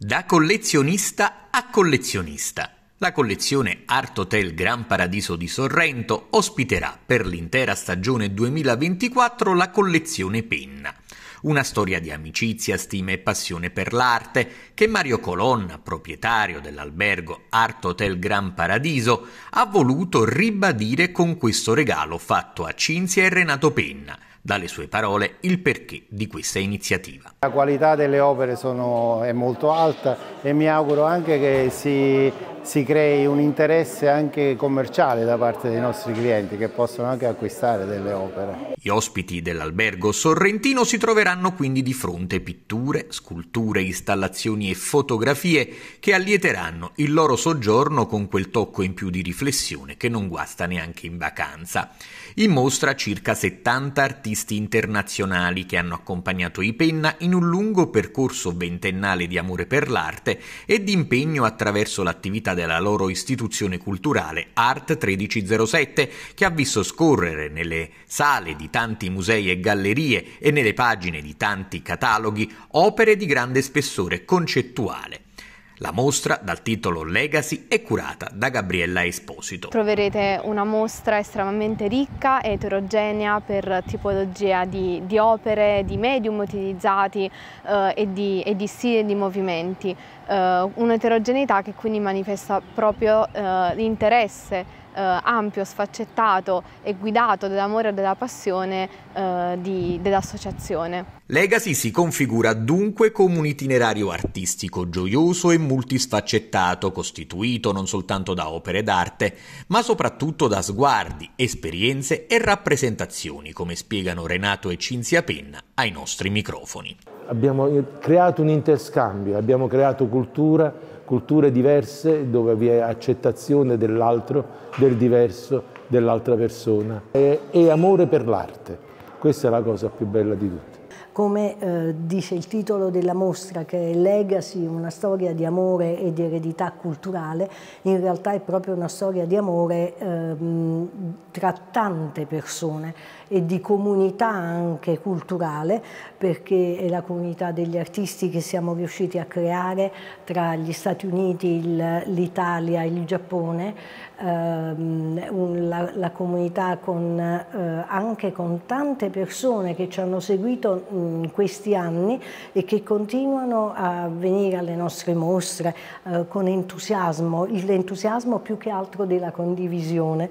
Da collezionista a collezionista. La collezione Art Hotel Gran Paradiso di Sorrento ospiterà per l'intera stagione 2024 la collezione Penna. Una storia di amicizia, stima e passione per l'arte che Mario Colonna, proprietario dell'albergo Art Hotel Gran Paradiso, ha voluto ribadire con questo regalo fatto a Cinzia e Renato Penna dalle sue parole il perché di questa iniziativa. La qualità delle opere sono, è molto alta e mi auguro anche che si, si crei un interesse anche commerciale da parte dei nostri clienti che possono anche acquistare delle opere. Gli ospiti dell'albergo sorrentino si troveranno quindi di fronte pitture, sculture, installazioni e fotografie che allieteranno il loro soggiorno con quel tocco in più di riflessione che non guasta neanche in vacanza. In mostra circa 70 artisti internazionali che hanno accompagnato I Penna in un lungo percorso ventennale di amore per l'arte d'arte e di impegno attraverso l'attività della loro istituzione culturale Art 1307, che ha visto scorrere nelle sale di tanti musei e gallerie e nelle pagine di tanti cataloghi opere di grande spessore concettuale la mostra, dal titolo Legacy, è curata da Gabriella Esposito. Troverete una mostra estremamente ricca e eterogenea per tipologia di, di opere, di medium utilizzati eh, e, di, e, di, stili e di movimenti. Eh, Un'eterogeneità che quindi manifesta proprio eh, l'interesse eh, ampio, sfaccettato e guidato dall'amore e dalla passione eh, di, dell'associazione. Legacy si configura dunque come un itinerario artistico gioioso e multisfaccettato, costituito non soltanto da opere d'arte, ma soprattutto da sguardi, esperienze e rappresentazioni, come spiegano Renato e Cinzia Penna ai nostri microfoni. Abbiamo eh, creato un interscambio, abbiamo creato cultura, culture diverse dove vi è accettazione dell'altro, del diverso, dell'altra persona e, e amore per l'arte. Questa è la cosa più bella di tutte come eh, dice il titolo della mostra che è Legacy, una storia di amore e di eredità culturale, in realtà è proprio una storia di amore eh, tra tante persone e di comunità anche culturale, perché è la comunità degli artisti che siamo riusciti a creare tra gli Stati Uniti, l'Italia e il Giappone, ehm, la, la, comunità con, eh, anche con tante persone che ci hanno seguito in questi anni e che continuano a venire alle nostre mostre eh, con entusiasmo, l'entusiasmo più che altro della condivisione.